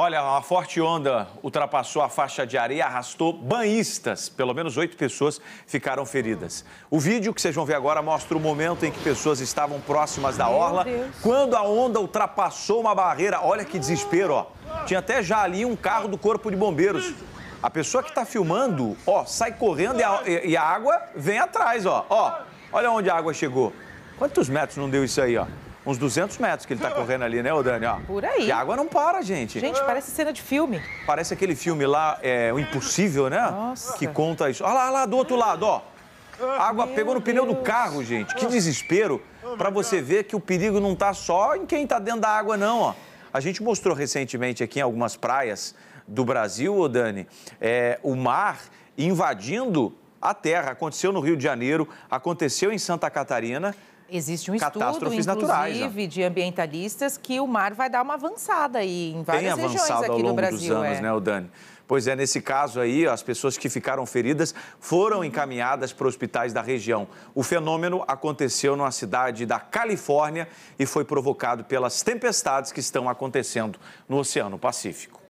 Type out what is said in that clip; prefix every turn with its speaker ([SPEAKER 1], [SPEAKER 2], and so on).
[SPEAKER 1] Olha, uma forte onda ultrapassou a faixa de areia e arrastou banhistas. Pelo menos oito pessoas ficaram feridas. O vídeo que vocês vão ver agora mostra o momento em que pessoas estavam próximas da orla quando a onda ultrapassou uma barreira. Olha que desespero, ó. Tinha até já ali um carro do Corpo de Bombeiros. A pessoa que está filmando, ó, sai correndo e a, e a água vem atrás, ó. Ó, olha onde a água chegou. Quantos metros não deu isso aí, ó? uns 200 metros que ele tá correndo ali, né, ô Dani? Ó. Por aí. E a água não para, gente. Gente,
[SPEAKER 2] parece cena de filme.
[SPEAKER 1] Parece aquele filme lá, é, O Impossível, né? Nossa. Que conta isso. Olha lá, olha lá, do outro lado, ó. Ah, água Meu pegou no pneu do carro, gente. Que desespero oh, para você ver que o perigo não tá só em quem tá dentro da água, não, ó. A gente mostrou recentemente aqui em algumas praias do Brasil, ô Dani, é, o mar invadindo a terra. Aconteceu no Rio de Janeiro, aconteceu em Santa Catarina. Existe um catástrofes estudo, naturais, né? inclusive,
[SPEAKER 3] de ambientalistas que o mar vai dar uma avançada aí em várias Tem regiões aqui ao longo no Brasil. Dos anos, é. né,
[SPEAKER 1] o Dani? Pois é, nesse caso aí, as pessoas que ficaram feridas foram encaminhadas para hospitais da região. O fenômeno aconteceu numa cidade da Califórnia e foi provocado pelas tempestades que estão acontecendo no Oceano Pacífico.